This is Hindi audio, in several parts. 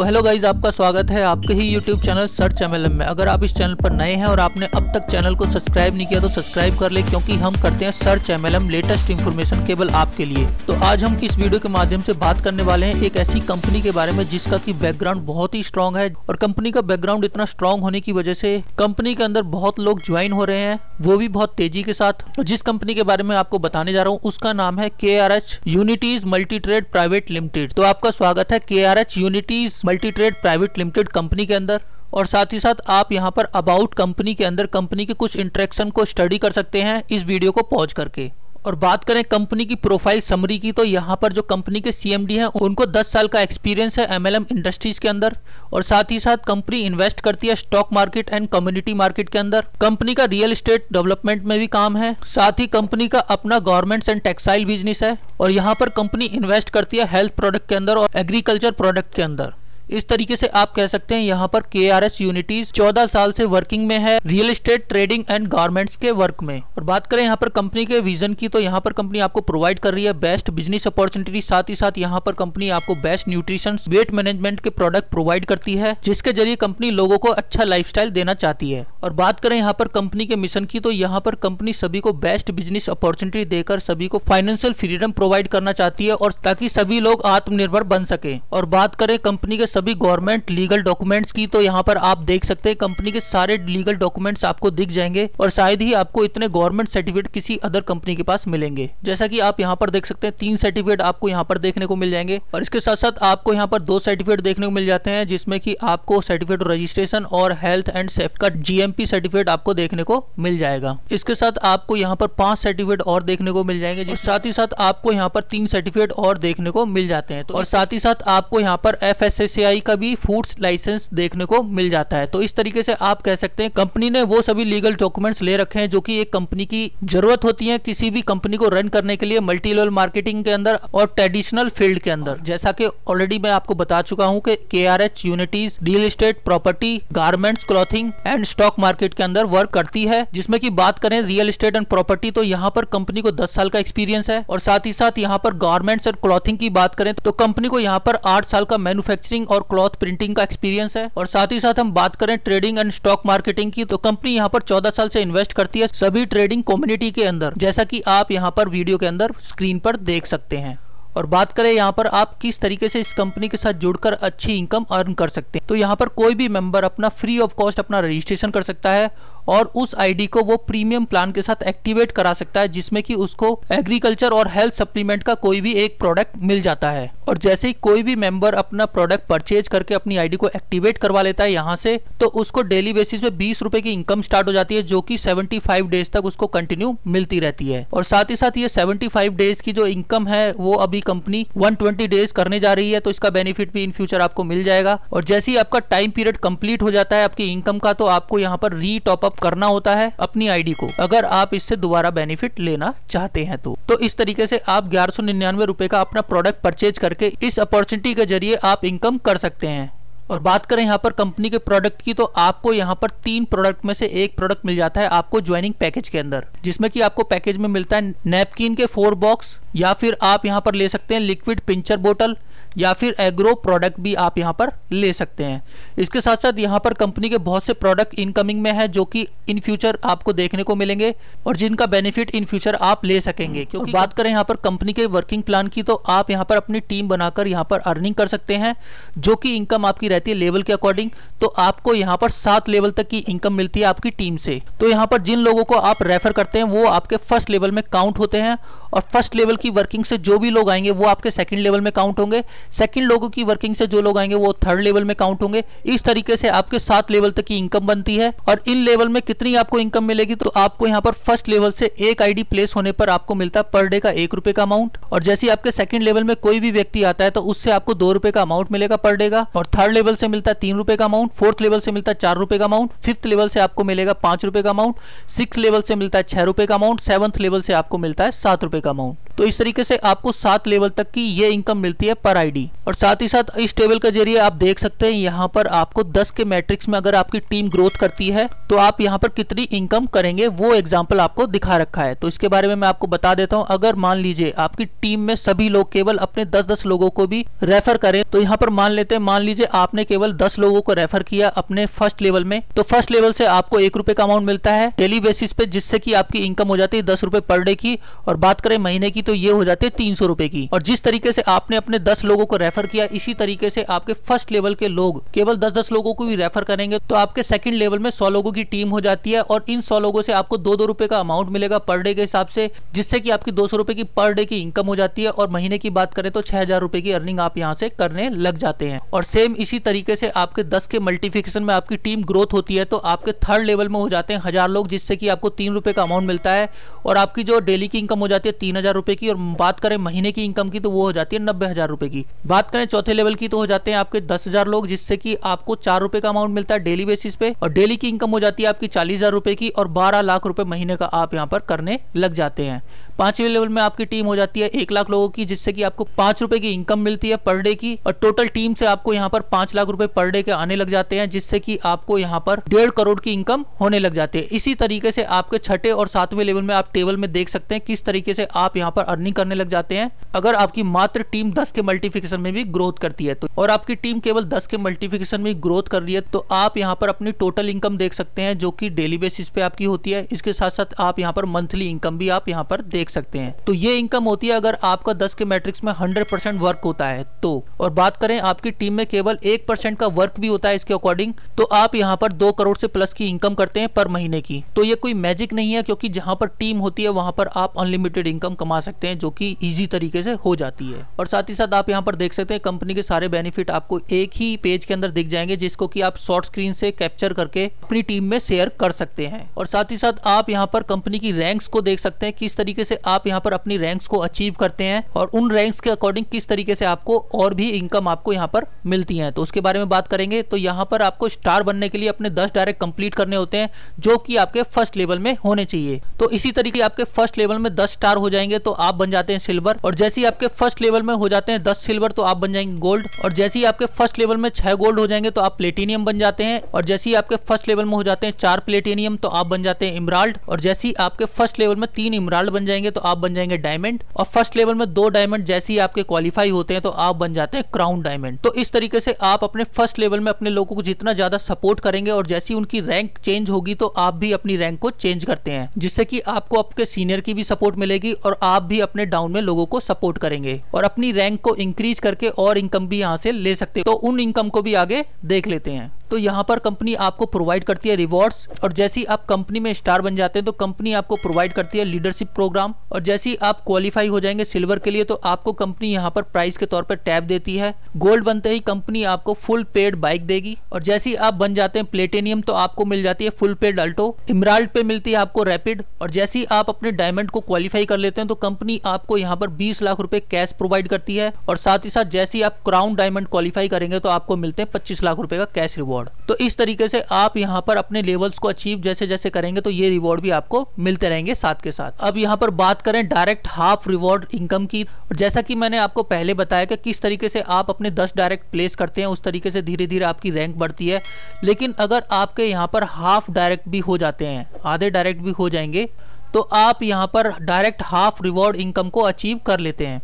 तो हेलो गाइज आपका स्वागत है आपके ही यूट्यूब चैनल सर्च एम में अगर आप इस चैनल पर नए हैं और आपने अब तक चैनल को सब्सक्राइब नहीं किया तो सब्सक्राइब कर ले क्योंकि हम करते हैं सर्च एम लेटेस्ट इन्फॉर्मेशन केवल आपके लिए तो आज हम इस वीडियो के माध्यम से बात करने वाले हैं एक ऐसी कंपनी के बारे में जिसका की बैकग्राउंड बहुत ही स्ट्रॉन्ग है और कंपनी का बैकग्राउंड इतना स्ट्रॉन्ग होने की वजह से कंपनी के अंदर बहुत लोग ज्वाइन हो रहे हैं वो भी बहुत तेजी के साथ जिस कंपनी के बारे में आपको बताने जा रहा हूँ उसका नाम है K R H unities multi trade private limited तो आपका स्वागत है K R H unities multi trade private limited company के अंदर और साथ ही साथ आप यहाँ पर अबाउट कंपनी के अंदर कंपनी के कुछ इंट्रैक्शन को स्टडी कर सकते हैं इस वीडियो को पॉज करके और बात करें कंपनी की प्रोफाइल समरी की तो यहाँ पर जो कंपनी के सीएमडी हैं उनको 10 साल का एक्सपीरियंस है एमएलएम इंडस्ट्रीज के अंदर और साथ ही साथ कंपनी इन्वेस्ट करती है stock market and community market के अंदर कंपनी का रियल एस्टेट डेवलपमेंट में भी काम है साथ ही कंपनी का अपना गवर्नमेंट्स एंड टेक्सटाइल बिजनेस है और यहाँ पर कंपनी इन्वेस्ट करती है हेल्थ प्रोडक्ट के अंदर और एग्रीकल्चर प्रोडक्ट के अंदर इस तरीके से आप कह सकते हैं यहाँ पर के आर एस यूनिटीज चौदह साल से वर्किंग में है real estate trading and garments के वर्क में और बात करें यहाँ पर कंपनी के विजन की तो यहाँ पर कंपनी आपको प्रोवाइड कर रही है बेस्ट बिजनेस अपॉर्चुनिटी साथ ही साथ यहाँ पर कंपनी आपको बेस्ट न्यूट्रिशन वेट मैनेजमेंट के प्रोडक्ट प्रोवाइड करती है जिसके जरिए कंपनी लोगों को अच्छा लाइफ देना चाहती है और बात करें यहाँ पर कंपनी के मिशन की तो यहाँ पर कंपनी सभी को बेस्ट बिजनेस अपॉर्चुनिटी देकर सभी को फाइनेंशियल फ्रीडम प्रोवाइड करना चाहती है और ताकि सभी लोग आत्मनिर्भर बन सके और बात करें कंपनी के सभी गवर्नमेंट लीगल डॉक्यूमेंट्स की तो यहाँ पर आप देख सकते हैं कंपनी के सारे लीगल डॉक्यूमेंट्स आपको दिख जाएंगे और शायद ही आपको इतने गवर्नमेंट सर्टिफिकेट किसी अदर कंपनी के पास मिलेंगे जैसा की आप यहाँ पर देख सकते हैं तीन सर्टिफिकेट आपको यहाँ पर देखने को मिल जाएंगे और इसके साथ साथ आपको यहाँ पर दो सर्टिफिकेट देखने को मिल जाते हैं जिसमें की आपको सर्टिफिकेट रजिस्ट्रेशन और हेल्थ एंड सेफ का जीएमपी सर्टिफिकेट आपको देखने को मिल जाएगा इसके साथ आपको यहाँ पर पांच सर्टिफिकेट और देखने को मिल जाएंगे साथ ही साथ आपको यहाँ पर तीन सर्टिफिकेट और देखने को मिल जाते हैं तो और साथ ही साथ आपको यहाँ पर एफ एस एस आई का भी फूड्स लाइसेंस देखने को मिल जाता है तो इस तरीके से आप कह सकते हैं कंपनी ने वो सभी लीगल डॉक्यूमेंट्स ले रखे हैं जो कि एक कंपनी की जरूरत होती है किसी भी कंपनी को रन करने के लिए मल्टी लेवल मार्केटिंग के अंदर और ट्रेडिशनल फील्ड के अंदर जैसा कि ऑलरेडी मैं आपको बता चुका हूँ K R H unities real state property garments clothing and stock market के अंदर वर्क करती है जिसमें की बात करें रियल स्टेट एंड प्रॉपर्टी तो यहाँ पर कंपनी को दस साल का एक्सपीरियंस है और साथ ही साथ यहाँ पर गार्मेंट्स और क्लॉथिंग की बात करें तो कंपनी को यहाँ पर आठ साल का मैन्युफैक्चरिंग और और क्लॉथ प्रिंटिंग का एक्सपीरियंस है और साथ ही साथ हम बात करें ट्रेडिंग एंड स्टॉक मार्केटिंग की तो कंपनी यहाँ पर चौदह साल से इन्वेस्ट करती है सभी ट्रेडिंग कम्युनिटी के अंदर जैसा की आप यहाँ पर वीडियो के अंदर स्क्रीन पर देख सकते हैं और बात करें यहाँ पर आप किस तरीके से इस कंपनी के साथ जुड़कर अच्छी इनकम अर्न कर सकते हैं तो यहाँ पर कोई भी मेंबर अपना फ्री ऑफ कॉस्ट अपना रजिस्ट्रेशन कर सकता है और उस आईडी को वो प्रीमियम प्लान के साथ एक्टिवेट करा सकता है जिसमें कि उसको एग्रीकल्चर और हेल्थ सप्लीमेंट का कोई भी एक प्रोडक्ट मिल जाता है और जैसे ही कोई भी मेंबर अपना प्रोडक्ट परचेज करके अपनी आईडी को एक्टिवेट करवा लेता है यहाँ से तो उसको डेली बेसिस पे बीस रूपए की इनकम स्टार्ट हो जाती है जो कि सेवेंटी डेज तक उसको कंटिन्यू मिलती रहती है और साथ ही साथ ये सेवेंटी डेज की जो इनकम है वो अभी कंपनी वन डेज करने जा रही है तो इसका बेनिफिट भी इन फ्यूचर आपको मिल जाएगा और जैसे ही आपका टाइम पीरियड कंप्लीट हो जाता है आपकी इनकम का तो आपको यहाँ पर री टॉप टॉप करना होता है अपनी आईडी को अगर आप इससे दोबारा बेनिफिट लेना चाहते हैं तो तो इस तरीके से आप ग्यारह सौ निन्यानवे रूपए का अपना प्रोडक्ट परचेज करके इस अपॉर्चुनिटी के जरिए आप इनकम कर सकते हैं और बात करें यहाँ पर कंपनी के प्रोडक्ट की तो आपको यहाँ पर तीन प्रोडक्ट में से एक प्रोडक्ट मिल जाता है आपको ज्वाइनिंग पैकेज के अंदर जिसमें कि आपको पैकेज में मिलता है नैपकिन के फोर बॉक्स या फिर आप यहाँ पर ले सकते हैं लिक्विड पिंचर बोटल या फिर एग्रो प्रोडक्ट भी आप यहाँ पर ले सकते हैं इसके साथ साथ यहाँ पर कंपनी के बहुत से प्रोडक्ट इनकमिंग में है जो कि इन फ्यूचर आपको देखने को मिलेंगे और जिनका बेनिफिट इन फ्यूचर आप ले सकेंगे क्योंकि बात करें यहाँ पर कंपनी के वर्किंग प्लान की तो आप यहाँ पर अपनी टीम बनाकर यहाँ पर अर्निंग कर सकते हैं जो कि इनकम आपकी जाती है लेवल के अकॉर्डिंग तो आपको यहाँ पर सात लेवल तक की इनकम मिलती है आपकी टीम से तो यहाँ पर जिन लोगों को आप रेफर करते हैं वो आपके फर्स्ट लेवल में काउंट होते हैं और फर्स्ट लेवल की वर्किंग से जो भी लोग आएंगे वो आपके सेकंड लेवल में काउंट होंगे सेकंड लोगों की वर्किंग से जो लोग आएंगे वो थर्ड लेवल में काउंट होंगे इस तरीके से आपके सात लेवल तक की इनकम बनती है और इन लेवल में कितनी आपको इनकम मिलेगी तो आपको यहाँ पर फर्स्ट लेवल से एक आईडी प्लेस होने पर आपको मिलता है पर डे का एक रुपए का अमाउंट और जैसे आपके सेकंड लेवल में कोई भी व्यक्ति आता है तो उससे आपको दो रुपए का अमाउंट मिलेगा पर डे का और थर्ड लेवल लेवल से मिलता है तीन रुपए का अमाउंट फोर्थ लेवल से मिलता है चार रुपए का अमाउंट फिफ्थ लेवल से आपको मिलेगा पांच रुपए का अमाउंट सिक्स लेवल से मिलता है छह रुपए का अमाउंट सेवंथ लेवल से आपको मिलता है सात रुपए का अमाउंट तो इस तरीके से आपको सात लेवल तक की ये इनकम मिलती है पर आईडी और साथ ही साथ इस टेबल के जरिए आप देख सकते हैं यहाँ पर आपको 10 के मैट्रिक्स में अगर आपकी टीम ग्रोथ करती है तो आप यहाँ पर कितनी इनकम करेंगे वो एग्जाम्पल आपको दिखा रखा है तो इसके बारे में मैं आपको बता देता हूँ अगर मान लीजिए आपकी टीम में सभी लोग केवल अपने दस दस लोगों को भी रेफर करें तो यहाँ पर मान लेते हैं मान लीजिए आपने केवल दस लोगों को रेफर किया अपने फर्स्ट लेवल में तो फर्स्ट लेवल से आपको एक रुपए का अमाउंट मिलता है डेली बेसिस पे जिससे की आपकी इनकम हो जाती है दस रुपए पर डे की और बात करें महीने की तो तो ये हो जाती है तीन सौ रुपए की और जिस तरीके से आपने अपने दस लोगों को रेफर किया इसी तरीके से आपके फर्स्ट लेवल के लोग केवल दस दस लोगों को भी रेफर करेंगे तो आपके सेकंड लेवल में सौ लोगों की टीम हो जाती है और इन सौ लोगों से आपको दो दो रुपए का अमाउंट मिलेगा पर डे के हिसाब से जिससे की आपकी दो सौ की पर डे की इनकम हो जाती है और महीने की बात करें तो छह हजार रुपए की अर्निंग आप यहाँ से करने लग जाते हैं और सेम इसी तरीके से आपके दस के मल्टीफिकेशन में आपकी टीम ग्रोथ होती है तो आपके थर्ड लेवल में हो जाते हैं हजार लोग जिससे कि आपको तीन रुपए का अमाउंट मिलता है और आपकी जो डेली की इनकम हो जाती है तीन हजार रुपए की और बात करें महीने की इनकम की तो वो हो जाती है नब्बे हजार रुपए की बात करें चौथे लेवल की तो हो जाते हैं आपके दस हजार लोग जिससे की आपको चार रुपए का अमाउंट मिलता है डेली बेसिस पे और डेली की इनकम हो जाती है आपकी चालीस हजार रुपए की और बारह लाख रुपए महीने का आप यहाँ पर करने लग जाते हैं पांचवें लेवल में आपकी टीम हो जाती है एक लाख लोगों की जिससे कि आपको पांच रुपए की इनकम मिलती है पर डे की और टोटल टीम से आपको यहाँ पर पांच लाख रुपए पर डे के आने लग जाते हैं जिससे कि आपको यहाँ पर डेढ़ करोड़ की इनकम होने लग जाती है इसी तरीके से आपके छठे और सातवें लेवल में आप टेबल में देख सकते हैं किस तरीके से आप यहाँ पर अर्निंग करने लग जाते हैं अगर आपकी मात्र टीम दस के मल्टीफिकेशन में भी ग्रोथ करती है तो और आपकी टीम केवल दस के मल्टीफिकेशन में ग्रोथ कर रही है तो आप यहाँ पर अपनी टोटल इनकम देख सकते हैं जो की डेली बेसिस पे आपकी होती है इसके साथ साथ आप यहाँ पर मंथली इनकम भी आप यहाँ पर देख देख सकते हैं तो ये इनकम होती है अगर आपका दस के मैट्रिक्स में हंड्रेड परसेंट वर्क होता है तो और बात करें आपकी टीम में केवल एक परसेंट का वर्क भी होता है इसके अकॉर्डिंग तो आप यहाँ पर दो करोड़ से प्लस की इनकम करते हैं पर महीने की तो ये कोई मैजिक नहीं है क्योंकि जहां पर टीम होती है वहां पर आप अनलिमिटेड इनकम कमा सकते हैं जो कि इजी तरीके से हो जाती है और साथ ही साथ आप यहाँ पर देख सकते हैं कंपनी के सारे बेनिफिट आपको एक ही पेज के अंदर दिख जाएंगे जिसको कि आप शॉर्ट स्क्रीन से कैप्चर करके अपनी टीम में शेयर कर सकते हैं और साथ ही साथ आप यहाँ पर कंपनी की रैंक्स को देख सकते हैं किस तरीके से से आप यहाँ पर अपनी रैंक्स को अचीव करते हैं और उन रैंक्स के अकॉर्डिंग किस तरीके से आपको और भी इनकम आपको यहाँ पर मिलती है तो उसके बारे में बात करेंगे तो यहाँ पर आपको स्टार बनने के लिए अपने दस डायरेक्ट कंप्लीट करने होते हैं जो कि आपके फर्स्ट लेवल में होने चाहिए तो इसी तरीके आपके फर्स्ट लेवल में दस स्टार हो जाएंगे तो आप बन जाते हैं सिल्वर और जैसे ही आपके फर्स्ट लेवल में हो जाते हैं दस सिल्वर तो आप बन जाएंगे गोल्ड और जैसे ही आपके फर्स्ट लेवल में छह गोल्ड हो जाएंगे तो आप प्लेटिनियम बन जाते हैं और जैसे ही आपके फर्स्ट लेवल में हो जाते हैं चार प्लेटिनियम तो आप बन जाते हैं इमराल्ड और जैसे ही आपके फर्स्ट लेवल में तीन इमराल्ड बन जाएंगे जाएंगे तो आप बन जाएंगे डायमंड और फर्स्ट लेवल में दो डायमंड जैसे ही आपके क्वालिफाई होते हैं तो आप बन जाते हैं क्राउन डायमंड तो इस तरीके से आप अपने फर्स्ट लेवल में अपने लोगों को जितना ज्यादा सपोर्ट करेंगे और जैसी उनकी रैंक चेंज होगी तो आप भी अपनी रैंक को चेंज करते हैं जिससे कि आपको आपके सीनियर की भी सपोर्ट मिलेगी और आप भी अपने डाउन में लोगों को सपोर्ट करेंगे और अपनी रैंक को इंक्रीज करके और इनकम भी यहाँ से ले सकते हैं तो उन इनकम को भी आगे देख लेते हैं तो यहाँ पर कंपनी आपको प्रोवाइड करती है रिवॉर्ड्स और जैसी आप कंपनी में स्टार बन जाते हैं तो कंपनी आपको प्रोवाइड करती है लीडरशिप प्रोग्राम और जैसी आप क्वालिफाई हो जाएंगे सिल्वर के लिए तो आपको कंपनी यहाँ पर प्राइस के तौर पर टैब देती है गोल्ड बनते ही कंपनी आपको फुल पेड बाइक देगी और जैसी आप बन जाते हैं प्लेटेनियम तो आपको मिल जाती है फुल पेड अल्टो इमराल्ड पे मिलती है आपको रैपिड और जैसी आप अपने डायमंड को क्वालिफाई कर लेते हैं तो कंपनी आपको यहाँ पर बीस लाख रुपए कैश प्रोवाइड करती है और साथ ही साथ जैसी आप क्राउन डायमंड क्वालिफाई करेंगे तो आपको मिलते हैं पच्चीस लाख रुपए का कैश रिवॉर्ड रिवॉर्ड तो इस तरीके से आप यहाँ पर अपने लेवल्स को अचीव जैसे जैसे करेंगे तो ये रिवॉर्ड भी आपको मिलते रहेंगे साथ के साथ अब यहाँ पर बात करें डायरेक्ट हाफ रिवॉर्ड इनकम की जैसा कि मैंने आपको पहले बताया कि किस तरीके से आप अपने दस डायरेक्ट प्लेस करते हैं उस तरीके से धीरे धीरे आपकी रैंक बढ़ती है लेकिन अगर आपके यहाँ पर हाफ डायरेक्ट भी हो जाते हैं आधे डायरेक्ट भी हो जाएंगे तो आप यहाँ पर डायरेक्ट हाफ रिवॉर्ड इनकम को अचीव कर लेते हैं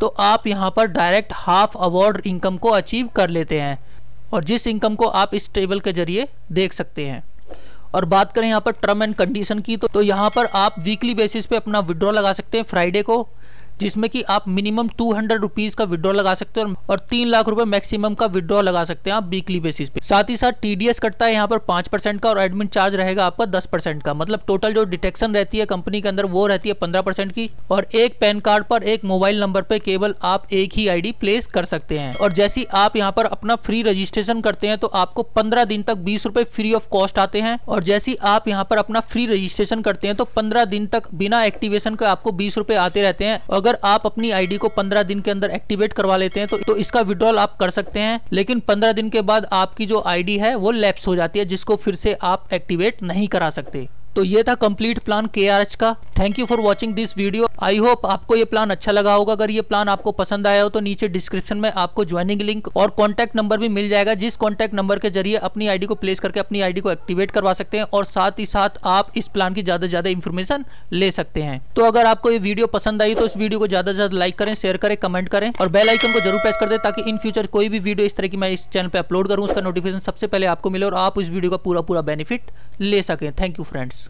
तो आप यहाँ पर डायरेक्ट हाफ अवार्ड इनकम को अचीव कर लेते हैं और जिस इनकम को आप इस टेबल के जरिए देख सकते हैं और बात करें यहाँ पर टर्म एंड कंडीशन की तो, तो यहाँ पर आप वीकली बेसिस पे अपना विड्रॉ लगा सकते हैं फ्राइडे को जिसमें कि आप मिनिमम टू हंड्रेड रुपीज का विड्रॉ लगा सकते हैं और तीन लाख रुपए मैक्सिमम का विड्रॉ लगा सकते हैं आप वीकली बेसिस पे साथ ही साथ टीडीएस कटता है यहाँ पर पांच परसेंट का और एडमिन चार्ज रहेगा आपका दस परसेंट का मतलब टोटल जो डिटेक्शन रहती है कंपनी के अंदर वो रहती है पंद्रह परसेंट की और एक पैन कार्ड पर एक मोबाइल नंबर पर केवल आप एक ही आई प्लेस कर सकते हैं और जैसे आप यहाँ पर अपना फ्री रजिस्ट्रेशन करते हैं तो आपको पंद्रह दिन तक बीस रूपए फ्री ऑफ कॉस्ट आते हैं और जैसे आप यहाँ पर अपना फ्री रजिस्ट्रेशन करते हैं तो पंद्रह दिन तक बिना एक्टिवेशन के आपको बीस रूपए आते रहते हैं और अगर आप अपनी आईडी को 15 दिन के अंदर एक्टिवेट करवा लेते हैं तो, तो इसका विड्रॉल आप कर सकते हैं लेकिन 15 दिन के बाद आपकी जो आईडी है वो लैप्स हो जाती है जिसको फिर से आप एक्टिवेट नहीं करा सकते तो ये था कंप्लीट प्लान के का thank you for watching this video I hope आपको ये प्लान अच्छा लगा होगा अगर ये प्लान आपको पसंद आया हो तो नीचे डिस्क्रिप्शन में आपको ज्वाइनिंग लिंक और कॉन्टैक्ट नंबर भी मिल जाएगा जिस कॉन्टैक्ट नंबर के जरिए अपनी आईडी को प्लेस करके अपनी आईडी को एक्टिवेट करवा सकते हैं और साथ ही साथ आप इस प्लान की ज्यादा से ज्यादा इन्फॉर्मेशन ले सकते हैं तो अगर आपको ये वीडियो पसंद आई तो इस वीडियो को ज्यादा से ज्यादा लाइक करें शेयर करें कमेंट करें और बेल आइकन को जरूर प्रेस कर दे ताकि इन फ्यूचर कोई भी वीडियो इस तरह की मैं इस चैनल पर अपलोड करूँ उसका नोटिफिकेशन सबसे पहले आपको मिले और आप इस वीडियो का पूरा पूरा बेनिफिट ले सकें थैंक यू फ्रेंड्स